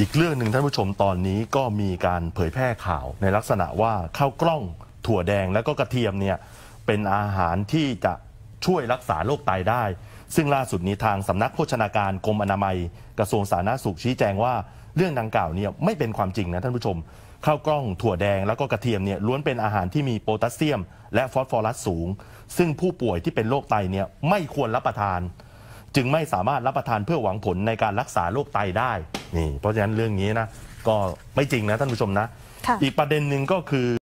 อีกเรื่องหนึ่งท่านผู้ชมตอนนี้ก็มีการเผยแพร่ข่าวในลักษณะว่าข้าวกล้อง ถั่วแดงและก็กระเทียมเนี่ยเป็นอาหารที่จะช่วยรักษาโรคไตได้ ซึ่งล่าสุดนี้ทางสำนักโภชนาการกรมอนามัย กระทรวงสาธารณสุขชี้แจงว่า เรื่องดังกล่าวเนี่ยไม่เป็นความจริงนะท่านผู้ชมข้าวกล้อง ถั่วแดงแล้วก็กระเทียมเนี่ยล้วนเป็นอาหารที่มีโพแทสเซียม และฟอสฟอรัสสูงซึ่งผู้ป่วยที่เป็นโรคไตเนี่ยไม่ควรรับประทาน จึงไม่สามารถรับประทานเพื่อหวังผลในการรักษาโรคไตได้นี่เพราะฉะนั้นเรื่องนี้นะ ก็ไม่จริงนะท่านผู้ชมนะ อีกประเด็นหนึ่งก็คือ